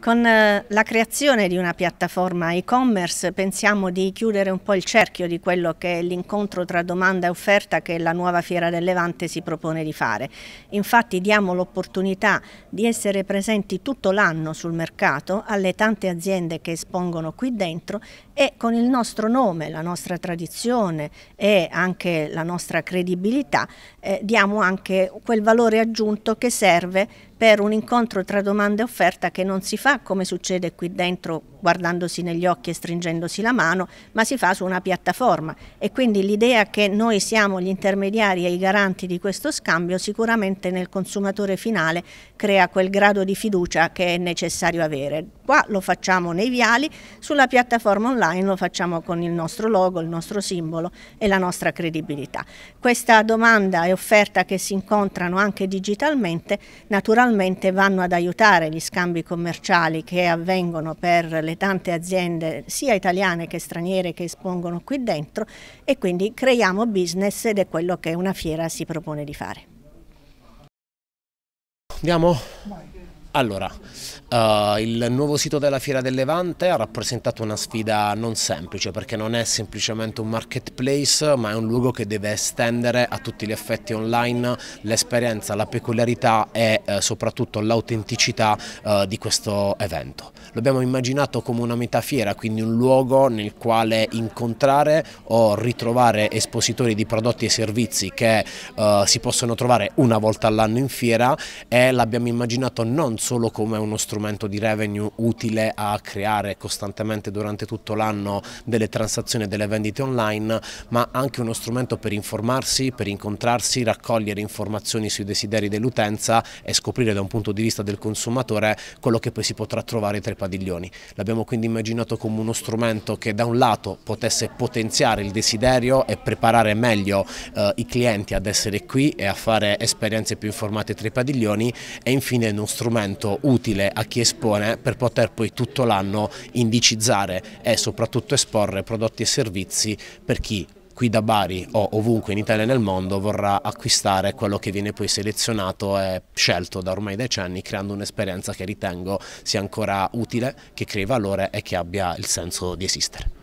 Con eh, la creazione di una piattaforma e-commerce pensiamo di chiudere un po' il cerchio di quello che è l'incontro tra domanda e offerta che la nuova Fiera del Levante si propone di fare. Infatti diamo l'opportunità di essere presenti tutto l'anno sul mercato alle tante aziende che espongono qui dentro e con il nostro nome, la nostra tradizione e anche la nostra credibilità eh, diamo anche quel valore aggiunto che serve per un incontro tra domanda e offerta che non si fa come succede qui dentro guardandosi negli occhi e stringendosi la mano, ma si fa su una piattaforma e quindi l'idea che noi siamo gli intermediari e i garanti di questo scambio sicuramente nel consumatore finale crea quel grado di fiducia che è necessario avere. Qua lo facciamo nei viali, sulla piattaforma online lo facciamo con il nostro logo, il nostro simbolo e la nostra credibilità. Questa domanda e offerta che si incontrano anche digitalmente naturalmente naturalmente vanno ad aiutare gli scambi commerciali che avvengono per le tante aziende sia italiane che straniere che espongono qui dentro e quindi creiamo business ed è quello che una fiera si propone di fare. Andiamo? Vai. Allora, uh, il nuovo sito della Fiera del Levante ha rappresentato una sfida non semplice perché non è semplicemente un marketplace ma è un luogo che deve estendere a tutti gli effetti online l'esperienza, la peculiarità e eh, soprattutto l'autenticità eh, di questo evento. L'abbiamo immaginato come una metafiera, quindi un luogo nel quale incontrare o ritrovare espositori di prodotti e servizi che eh, si possono trovare una volta all'anno in fiera e l'abbiamo immaginato non solo solo come uno strumento di revenue utile a creare costantemente durante tutto l'anno delle transazioni e delle vendite online, ma anche uno strumento per informarsi, per incontrarsi, raccogliere informazioni sui desideri dell'utenza e scoprire da un punto di vista del consumatore quello che poi si potrà trovare tra i padiglioni. L'abbiamo quindi immaginato come uno strumento che da un lato potesse potenziare il desiderio e preparare meglio eh, i clienti ad essere qui e a fare esperienze più informate tra i padiglioni e infine uno strumento strumento utile a chi espone per poter poi tutto l'anno indicizzare e soprattutto esporre prodotti e servizi per chi qui da Bari o ovunque in Italia e nel mondo vorrà acquistare quello che viene poi selezionato e scelto da ormai decenni creando un'esperienza che ritengo sia ancora utile, che crei valore e che abbia il senso di esistere.